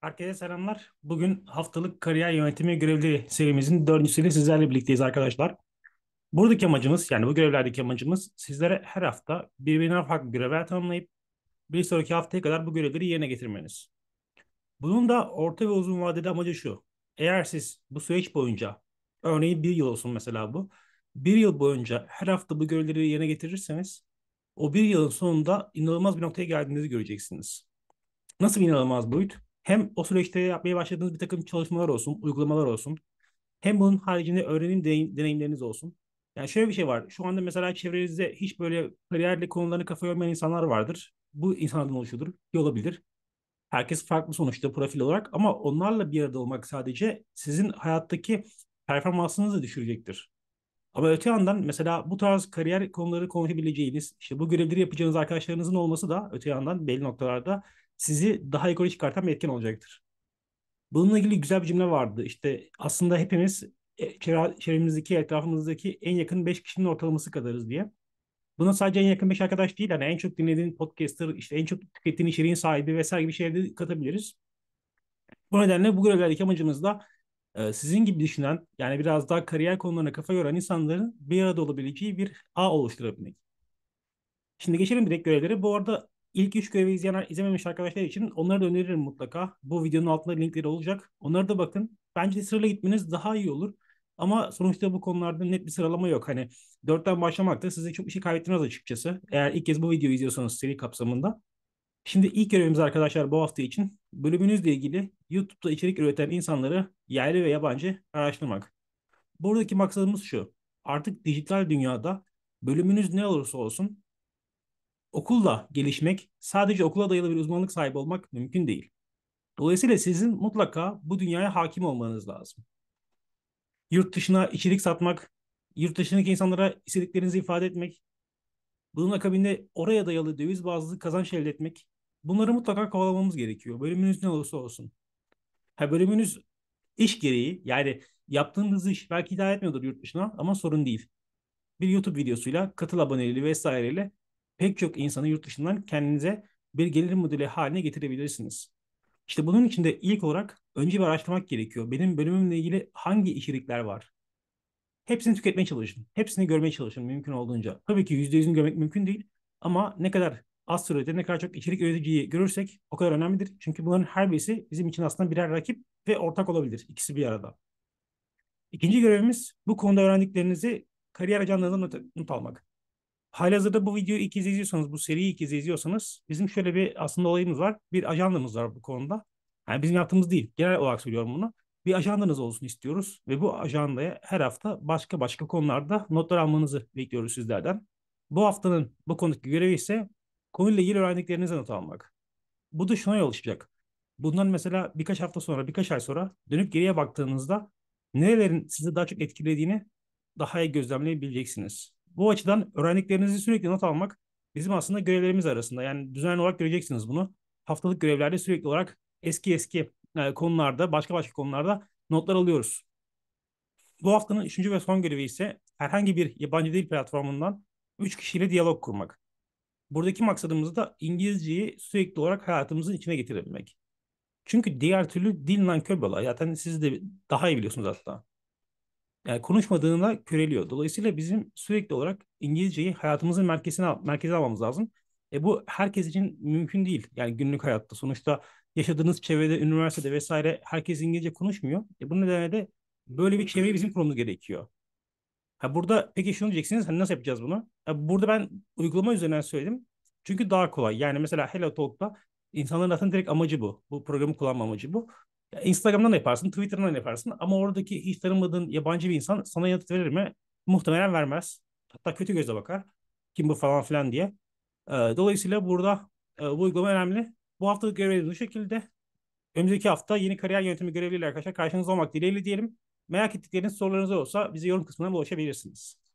Herkese selamlar. Bugün haftalık kariyer yönetimi görevleri serimizin dördüncüsüyle sizlerle birlikteyiz arkadaşlar. Buradaki amacımız yani bu görevlerdeki amacımız sizlere her hafta birbirinden farklı görevler tanımlayıp bir sonraki haftaya kadar bu görevleri yerine getirmeniz. Bunun da orta ve uzun vadeli amacı şu. Eğer siz bu süreç boyunca örneğin bir yıl olsun mesela bu. Bir yıl boyunca her hafta bu görevleri yerine getirirseniz o bir yılın sonunda inanılmaz bir noktaya geldiğinizi göreceksiniz. Nasıl bir inanılmaz boyut? hem o süreçte yapmaya başladığınız bir takım çalışmalar olsun, uygulamalar olsun. Hem bunun haricinde öğrenim deneyimleriniz olsun. Yani şöyle bir şey var. Şu anda mesela çevrenizde hiç böyle kariyerle konularını kafa yormayan insanlar vardır. Bu insanlardan oluşudur. Olabilir. Herkes farklı sonuçta profil olarak ama onlarla bir arada olmak sadece sizin hayattaki performansınızı düşürecektir. Ama öte yandan mesela bu tarz kariyer konuları konuşabileceğiniz, işte bu görevleri yapacağınız arkadaşlarınızın olması da öte yandan belli noktalarda sizi daha yukarı çıkartan bir etken olacaktır. Bununla ilgili güzel bir cümle vardı. İşte aslında hepimiz e, çevremizdeki, etrafımızdaki en yakın 5 kişinin ortalaması kadarız diye. Buna sadece en yakın 5 arkadaş değil, yani en çok dinlediğin podcaster, işte en çok tükettiğin içeriğin sahibi vesaire gibi şeyleri katabiliriz. Bu nedenle bu görevlerdeki amacımız da e, sizin gibi düşünen, yani biraz daha kariyer konularına kafa yoran insanların bir arada olabileceği bir ağ oluşturabilmek. Şimdi geçelim direkt görevlere. Bu arada İlk üç görevi izleyen, izlememiş arkadaşlar için onları da öneririm mutlaka. Bu videonun altında linkleri olacak. Onlara da bakın. Bence sırayla gitmeniz daha iyi olur. Ama sonuçta bu konularda net bir sıralama yok. Hani dörtten başlamak da size çok işi şey kaybettiniz açıkçası. Eğer ilk kez bu videoyu izliyorsanız seri kapsamında. Şimdi ilk görevimiz arkadaşlar bu hafta için bölümünüzle ilgili YouTube'da içerik üreten insanları yerli ve yabancı araştırmak. Buradaki maksadımız şu. Artık dijital dünyada bölümünüz ne olursa olsun okulla gelişmek, sadece okula dayalı bir uzmanlık sahibi olmak mümkün değil. Dolayısıyla sizin mutlaka bu dünyaya hakim olmanız lazım. Yurt dışına içerik satmak, yurt dışındaki insanlara istediklerinizi ifade etmek, bunun akabinde oraya dayalı döviz bazlı kazanç elde etmek, bunları mutlaka kovalamamız gerekiyor. Bölümünüz ne olursa olsun. Ha bölümünüz iş gereği yani yaptığınız iş belki idare etmiyordur yurt dışına ama sorun değil. Bir YouTube videosuyla, katıl aboneliği vesaireyle pek çok insanı yurt dışından kendinize bir gelir modeli haline getirebilirsiniz. İşte bunun için de ilk olarak önce bir araştırmak gerekiyor. Benim bölümümle ilgili hangi içerikler var? Hepsini tüketmeye çalışın. Hepsini görmeye çalışın mümkün olduğunca. Tabii ki %100'ünü görmek mümkün değil. Ama ne kadar az sürede ne kadar çok içerik üreticiyi görürsek o kadar önemlidir. Çünkü bunların her birisi bizim için aslında birer rakip ve ortak olabilir. ikisi bir arada. İkinci görevimiz bu konuda öğrendiklerinizi kariyer ajanlarına not, not almak. Halihazırda bu videoyu ilk kez izliyorsanız, bu seriyi ilk kez izliyorsanız bizim şöyle bir aslında olayımız var. Bir ajandamız var bu konuda. Yani bizim yaptığımız değil. Genel olarak söylüyorum bunu. Bir ajandanız olsun istiyoruz ve bu ajandaya her hafta başka başka konularda notlar almanızı bekliyoruz sizlerden. Bu haftanın bu konudaki görevi ise konuyla ilgili öğrendiklerinizi not almak. Bu da şuna yol açacak. Bundan mesela birkaç hafta sonra, birkaç ay sonra dönüp geriye baktığınızda nelerin sizi daha çok etkilediğini daha iyi gözlemleyebileceksiniz. Bu açıdan öğrendiklerinizi sürekli not almak bizim aslında görevlerimiz arasında. Yani düzenli olarak göreceksiniz bunu. Haftalık görevlerde sürekli olarak eski eski e, konularda, başka başka konularda notlar alıyoruz. Bu haftanın üçüncü ve son görevi ise herhangi bir yabancı dil platformundan üç kişiyle diyalog kurmak. Buradaki maksadımız da İngilizceyi sürekli olarak hayatımızın içine getirebilmek. Çünkü diğer türlü dil nankör bir olay. Zaten siz de daha iyi biliyorsunuz aslında yani konuşmadığında köreliyor. Dolayısıyla bizim sürekli olarak İngilizceyi hayatımızın merkezine merkeze almamız lazım. E bu herkes için mümkün değil. Yani günlük hayatta sonuçta yaşadığınız çevrede, üniversitede vesaire herkes İngilizce konuşmuyor. E bu nedenle de böyle bir çevreyi bizim kurmamız gerekiyor. Ha burada peki şunu diyeceksiniz hani nasıl yapacağız bunu? Ha e, burada ben uygulama üzerinden söyledim. Çünkü daha kolay. Yani mesela Hello Talk'ta insanların aslında direkt amacı bu. Bu programı kullanma amacı bu. Ya Instagram'dan yaparsın, Twitter'dan yaparsın ama oradaki hiç tanımadığın yabancı bir insan sana yanıt verir mi? Muhtemelen vermez. Hatta kötü gözle bakar. Kim bu falan filan diye. Ee, dolayısıyla burada e, bu uygulama önemli. Bu haftalık görevimiz bu şekilde. Önümüzdeki hafta yeni kariyer yönetimi görevliyle arkadaşlar karşınızda olmak dileğiyle diyelim. Merak ettikleriniz sorularınız olsa bize yorum kısmına ulaşabilirsiniz.